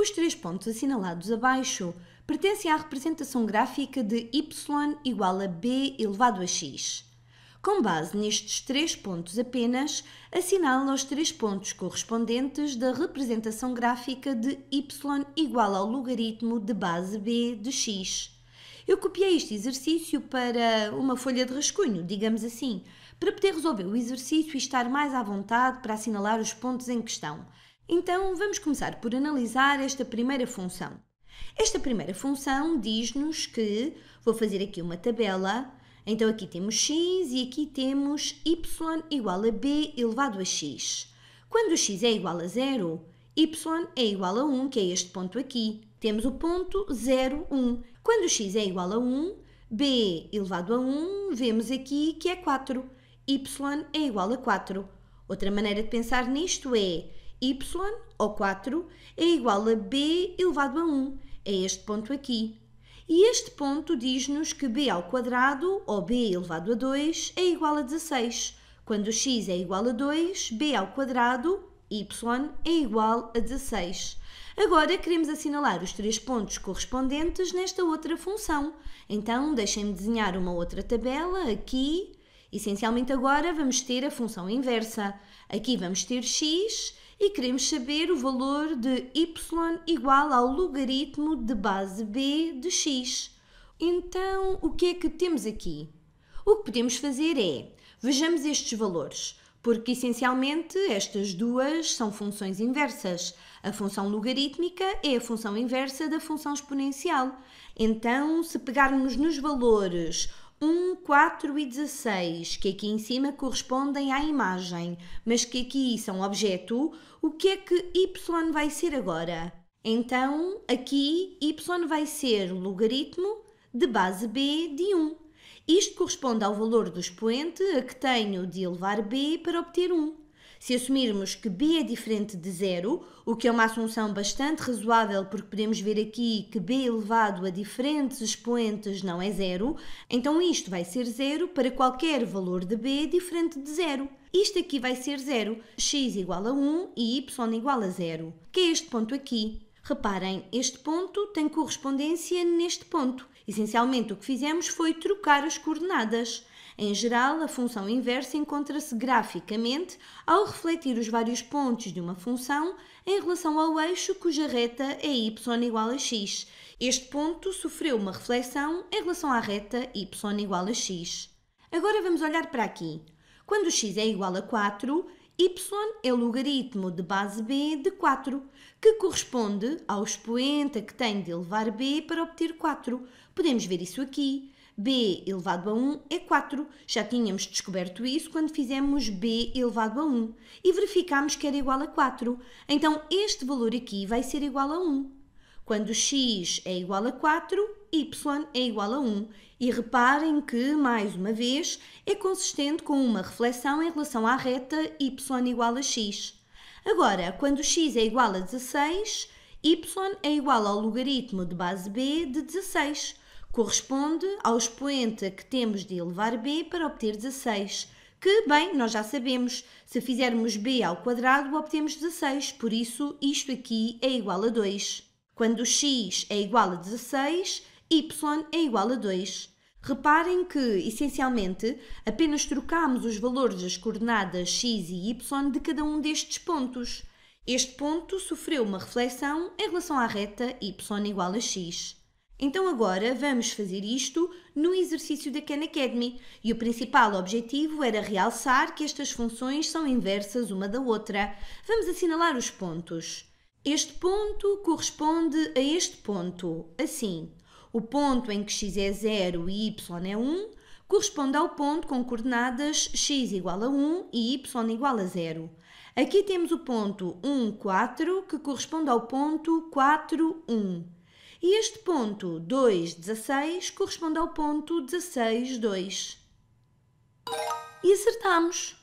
Os três pontos assinalados abaixo pertencem à representação gráfica de y igual a b elevado a x. Com base nestes três pontos apenas, assinala os três pontos correspondentes da representação gráfica de y igual ao logaritmo de base b de x. Eu copiei este exercício para uma folha de rascunho, digamos assim, para poder resolver o exercício e estar mais à vontade para assinalar os pontos em questão. Então vamos começar por analisar esta primeira função. Esta primeira função diz-nos que vou fazer aqui uma tabela. Então aqui temos x e aqui temos y igual a b elevado a x. Quando x é igual a zero, y é igual a 1, que é este ponto aqui. Temos o ponto 0, 1. Quando x é igual a 1, b elevado a 1, vemos aqui que é 4. y é igual a 4. Outra maneira de pensar nisto é y ou 4 é igual a b elevado a 1, é este ponto aqui. E este ponto diz-nos que b ao quadrado ou b elevado a 2 é igual a 16. Quando x é igual a 2, b ao quadrado, y é igual a 16. Agora queremos assinalar os três pontos correspondentes nesta outra função. Então, deixem-me desenhar uma outra tabela aqui. Essencialmente agora vamos ter a função inversa. Aqui vamos ter x e queremos saber o valor de y igual ao logaritmo de base b de x. Então, o que é que temos aqui? O que podemos fazer é, vejamos estes valores, porque essencialmente estas duas são funções inversas. A função logarítmica é a função inversa da função exponencial. Então, se pegarmos nos valores 1, 4 e 16, que aqui em cima correspondem à imagem, mas que aqui são objeto, o que é que y vai ser agora? Então, aqui y vai ser logaritmo de base b de 1. Isto corresponde ao valor do expoente a que tenho de elevar b para obter 1. Se assumirmos que b é diferente de zero, o que é uma assunção bastante razoável porque podemos ver aqui que b elevado a diferentes expoentes não é zero, então isto vai ser zero para qualquer valor de b diferente de zero. Isto aqui vai ser zero, x igual a 1 e y igual a zero, que é este ponto aqui. Reparem, este ponto tem correspondência neste ponto. Essencialmente, o que fizemos foi trocar as coordenadas. Em geral, a função inversa encontra-se graficamente ao refletir os vários pontos de uma função em relação ao eixo cuja reta é y igual a x. Este ponto sofreu uma reflexão em relação à reta y igual a x. Agora vamos olhar para aqui. Quando x é igual a 4, y é o logaritmo de base b de 4, que corresponde ao expoente que tem de elevar b para obter 4. Podemos ver isso aqui b elevado a 1 é 4. Já tínhamos descoberto isso quando fizemos b elevado a 1 e verificámos que era igual a 4. Então este valor aqui vai ser igual a 1. Quando x é igual a 4, y é igual a 1. E reparem que, mais uma vez, é consistente com uma reflexão em relação à reta y igual a x. Agora, quando x é igual a 16, y é igual ao logaritmo de base b de 16. Corresponde ao expoente que temos de elevar b para obter 16, que, bem, nós já sabemos, se fizermos b ao quadrado obtemos 16, por isso isto aqui é igual a 2. Quando x é igual a 16, y é igual a 2. Reparem que, essencialmente, apenas trocamos os valores das coordenadas x e y de cada um destes pontos. Este ponto sofreu uma reflexão em relação à reta y igual a x. Então agora vamos fazer isto no exercício da Khan Academy e o principal objetivo era realçar que estas funções são inversas uma da outra. Vamos assinalar os pontos. Este ponto corresponde a este ponto, assim. O ponto em que x é 0 e y é 1 corresponde ao ponto com coordenadas x igual a 1 e y igual a 0. Aqui temos o ponto 1, 4, que corresponde ao ponto 4, 1. E este ponto 2,16 corresponde ao ponto 16,2. E acertamos!